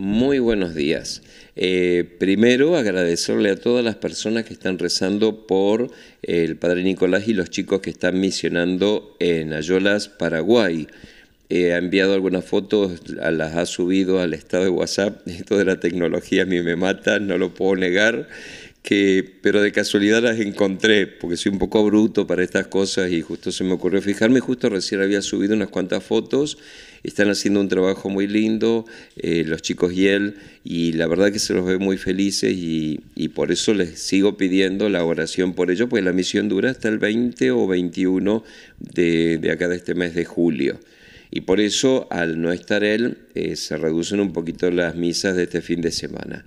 Muy buenos días. Eh, primero, agradecerle a todas las personas que están rezando por eh, el Padre Nicolás y los chicos que están misionando en Ayolas, Paraguay. Eh, ha enviado algunas fotos, las ha subido al estado de WhatsApp. Esto de la tecnología a mí me mata, no lo puedo negar que, pero de casualidad las encontré, porque soy un poco bruto para estas cosas y justo se me ocurrió fijarme, justo recién había subido unas cuantas fotos, están haciendo un trabajo muy lindo, eh, los chicos y él, y la verdad que se los ve muy felices y, por eso les sigo pidiendo la oración por ello, porque la misión dura hasta el 20 o 21 de, acá de este mes de julio. Y por eso, al no estar él, eh, se reducen un poquito las misas de este fin de semana.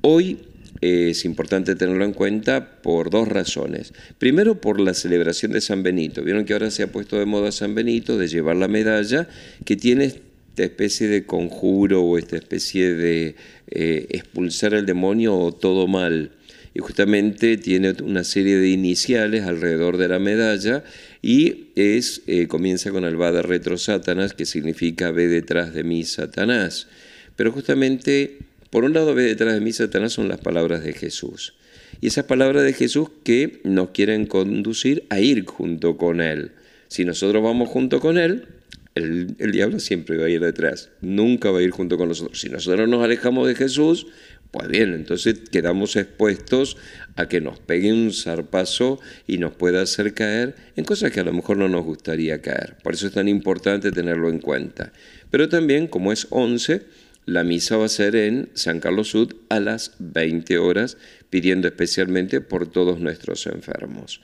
Hoy es importante tenerlo en cuenta por dos razones. Primero, por la celebración de San Benito. Vieron que ahora se ha puesto de moda San Benito de llevar la medalla que tiene esta especie de conjuro o esta especie de eh, expulsar al demonio o todo mal. Y justamente tiene una serie de iniciales alrededor de la medalla y es, eh, comienza con Bada retro Satanás, que significa ve detrás de mí Satanás. Pero justamente por un lado, ve detrás de mí, Satanás, son las palabras de Jesús. Y esas palabras de Jesús que nos quieren conducir a ir junto con Él. Si nosotros vamos junto con Él, el, diablo siempre va a ir detrás, nunca va a ir junto con nosotros. Si nosotros nos alejamos de Jesús, pues bien, entonces quedamos expuestos a que nos pegue un zarpazo y nos pueda hacer caer en cosas que a lo mejor no nos gustaría caer. Por eso es tan importante tenerlo en cuenta. Pero también, como es 11, la misa va a ser en San Carlos Sud a las 20 horas, pidiendo especialmente por todos nuestros enfermos.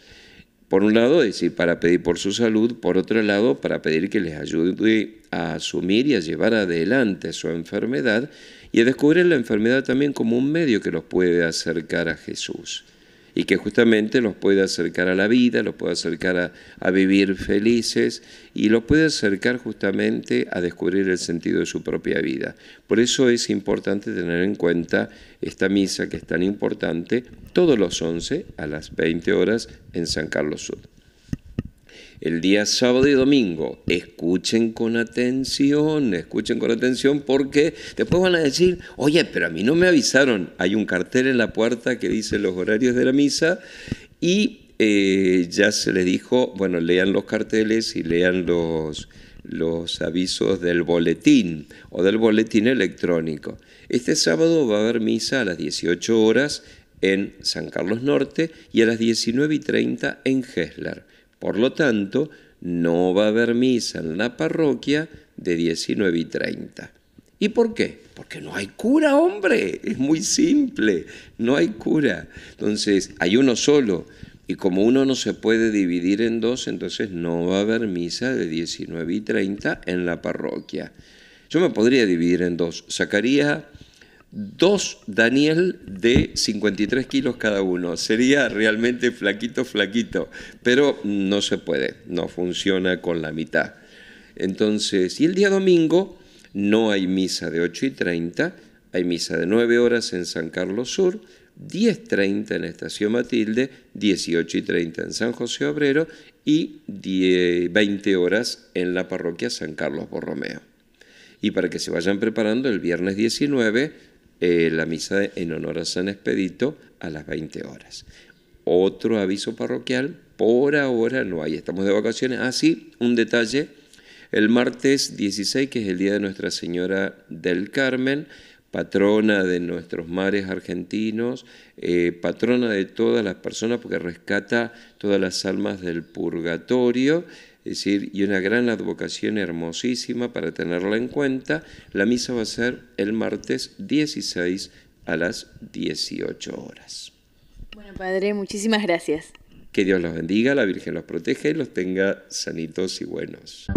Por un lado, es decir, para pedir por su salud, por otro lado, para pedir que les ayude a asumir y a llevar adelante su enfermedad y a descubrir la enfermedad también como un medio que los puede acercar a Jesús y que justamente los puede acercar a la vida, los puede acercar a, vivir felices y los puede acercar justamente a descubrir el sentido de su propia vida. Por eso es importante tener en cuenta esta misa que es tan importante todos los 11 a las 20 horas en San Carlos Sur el día sábado y domingo. Escuchen con atención, escuchen con atención porque después van a decir, oye, pero a mí no me avisaron. Hay un cartel en la puerta que dice los horarios de la misa y eh, ya se les dijo, bueno, lean los carteles y lean los, los avisos del boletín o del boletín electrónico. Este sábado va a haber misa a las 18 horas en San Carlos Norte y a las 19 y 30 en Gesler. Por lo tanto, no va a haber misa en la parroquia de 19 y 30. ¿Y por qué? Porque no hay cura, hombre. Es muy simple. No hay cura. Entonces, hay uno solo. Y como uno no se puede dividir en dos, entonces no va a haber misa de 19 y 30 en la parroquia. Yo me podría dividir en dos. Sacaría dos Daniel de 53 kilos cada uno. Sería realmente flaquito, flaquito, pero no se puede, no funciona con la mitad. Entonces, y el día domingo no hay misa de 8 y 30, hay misa de 9 horas en San Carlos Sur, 10.30 en Estación Matilde, 18 y 30 en San José Obrero y 20 horas en la parroquia San Carlos Borromeo. Y para que se vayan preparando, el viernes 19 eh, la misa en honor a San Expedito a las 20 horas. Otro aviso parroquial, por ahora no hay, estamos de vacaciones. Ah, sí, un detalle, el martes 16, que es el día de Nuestra Señora del Carmen, patrona de nuestros mares argentinos, eh, patrona de todas las personas porque rescata todas las almas del purgatorio es decir, y una gran advocación hermosísima para tenerla en cuenta. La misa va a ser el martes 16 a las 18 horas. Bueno, Padre, muchísimas gracias. Que Dios los bendiga, la Virgen los proteja y los tenga sanitos y buenos.